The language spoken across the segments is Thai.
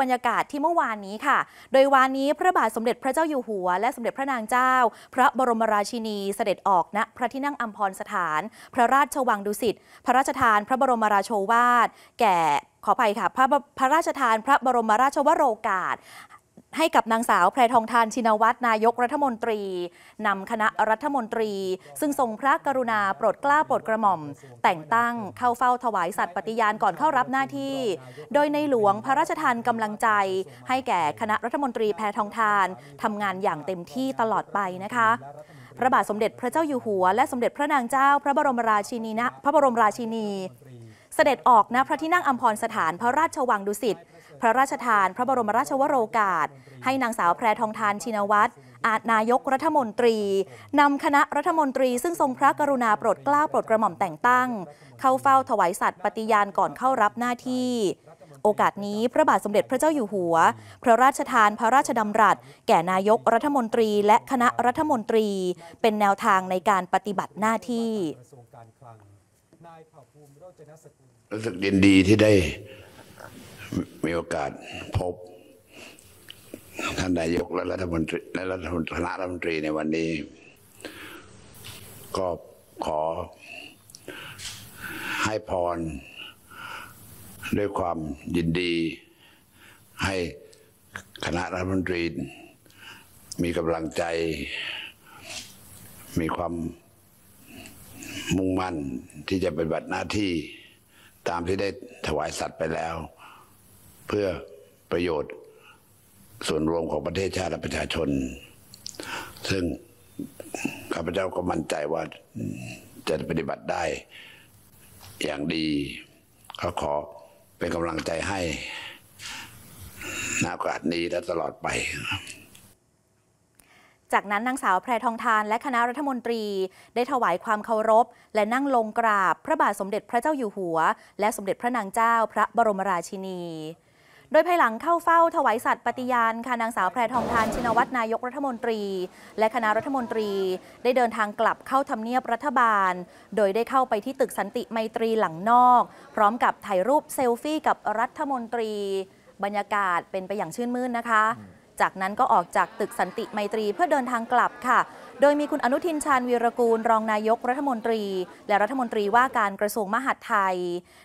บรรยากาศที่เมื่อวานนี้ค่ะ โดยวานนี้พระบาทสมเด็จพระเจ้าอยู่หัว และสมเด็จพระนางเจ้า พระบรมราชินีเสด็จออกณพระที่นั่งอัมพรสถาน พระราชวังดุสิต พระราชทานพระบรมราโชวาทแก่ขอไปค่ะพระพระราชทาน พระบรมราชวโรกาสให้กับนางสาวแพรทองทานชินวัตรนายกรัฐมนตรีนำคณะรัฐมนตรีซึ่งทรงพระกรุณาโปรดกล้าโปรดกระหม่อม แต่งตั้งเข้าเฝ้าถวายสัตย์ปฏิญาณก่อนเข้ารับหน้าที่ โดยในหลวงพระราชทานกำลังใจ ให้แก่คณะรัฐมนตรีแพรทองทานทำงานอย่างเต็มที่ตลอดไปนะคะพระบาทสมเด็จพระเจ้าอยู่หัวและสมเด็จพระนางเจ้าพระบรมราชินีนะพระบรมราชินี เสด็จออกณพระที่นั่งอัมพรสถานพระราชวังดุสิตพระราชทานพระบรมราชวโรกาสให้นางสาวแพรทองทานชินวัตร อาจนายกรัฐมนตรีนำคณะรัฐมนตรีซึ่งทรงพระกรุณาโปรดเกล้าโปรดกระหม่อมแต่งตั้งเข้าเฝ้าถวายสัตย์ปฏิญาณก่อนเข้ารับหน้าที่ โอกาสนี้พระบาทสมเด็จพระเจ้าอยู่หัว พระราชทานพระราชดำรัส แก่นายกรัฐมนตรีและคณะรัฐมนตรีเป็นแนวทางในการปฏิบัติหน้าที่รู้สึกยินดีที่ได้มีโอกาสพบท่านนายกและรัฐมนตรีและรัฐมนตรีรัฐมนตรีในวันนี้ ก็ขอให้พร ด้วยความยินดี ให้คณะรัฐมนตรี มีกำลังใจ มีความมุ่งมั่นที่จะปฏิบัติหน้าที่ตามที่ได้ถวายสัตว์ไปแล้ว เพื่อประโยชน์ ส่วนรวมของประเทศชาติ และประชาชน ซึ่งข้าพเจ้าก็มั่นใจว่าจะปฏิบัติได้อย่างดีก็ขอเป็นกำลังใจให้นาโอกาสนี้และตลอดไปจากนั้นนางสาวแพรทองทานและคณะรัฐมนตรี ได้ถวายความเคารพและนั่งลงกราบพระบาทสมเด็จพระเจ้าอยู่หัว และสมเด็จพระนางเจ้าพระบรมราชินี โดยภายหลังเข้าเฝ้าถวายสัตย์ปฏิญาณค่ะนางสาวแพรทองทานชินวัตรนายกรัฐมนตรี และคณะรัฐมนตรี ได้เดินทางกลับเข้าทำเนียบรัฐบาล โดยได้เข้าไปที่ตึกสันติไมตรีหลังนอก พร้อมกับถ่ายรูปเซลฟี่กับรัฐมนตรี บรรยากาศเป็นไปอย่างชื่นมื่นนะคะจากนั้นก็ออกจากตึกสันติไมตรีเพื่อเดินทางกลับค่ะ โดยมีคุณอนุทินชาญวีรกูล รองนายกรัฐมนตรี และรัฐมนตรีว่าการกระทรวงมหาดไทย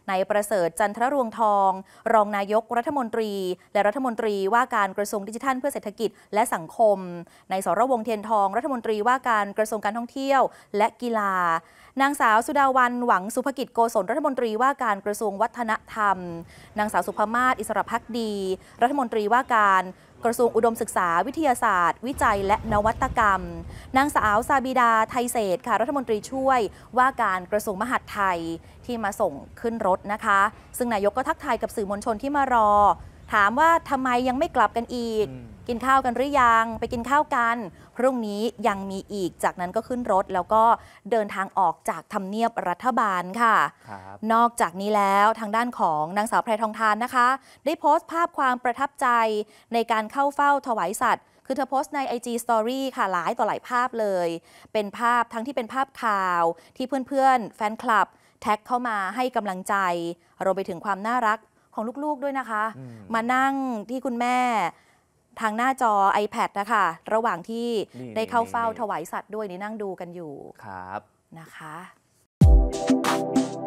นายประเสริฐจันทรรวงทอง รองนายกรัฐมนตรี และรัฐมนตรีว่าการกระทรวงดิจิทัลเพื่อเศรษฐกิจและสังคมนายสรวงเทียนทอง รัฐมนตรีว่าการกระทรวงการท่องเที่ยวและกีฬา นางสาวสุดาวันหวังสุภกิจโกศลรัฐมนตรีว่าการกระทรวงวัฒนธรรม นางสาวสุภมาศอิสรพักดี รัฐมนตรีว่าการกระทรวงอุดมศึกษาวิทยาศาสตร์ วิจัยและนวัตกรรม นางสาว ซาบิดาไทยเศษค่ะรัฐมนตรีช่วยว่าการกระทรวงมหาดไทยที่มาส่งขึ้นรถนะคะ ซึ่งนายกก็ทักทายกับสื่อมวลชนที่มารอถามว่าทำไมยังไม่กลับกันอีก กินข้าวกันหรือยัง ไปกินข้าวกัน พรุ่งนี้ยังมีอีก จากนั้นก็ขึ้นรถแล้วก็เดินทางออกจากทำเนียบรัฐบาลค่ะคนอกจากนี้แล้วทางด้านของนางสาวแพรทองทานนะคะ ได้โพสต์ภาพความประทับใจ ในการเข้าเฝ้าถวายสัตว์ คือเธอโพสต์ใน IG Story ค่ะหลายต่อหลายภาพเลย เป็นภาพทั้งที่เป็นภาพข่าวที่เพื่อนๆ แฟนคลับ แท็กเข้ามาให้กำลังใจรวมไปถึงความน่ารักของลูกๆด้วยนะคะ มานั่งที่คุณแม่ทางหน้าจอ iPad นะคะระหว่างที่ได้เข้าเฝ้าถวายสัตว์ด้วยนี่ นั่งดูกันอยู่ครับนะคะ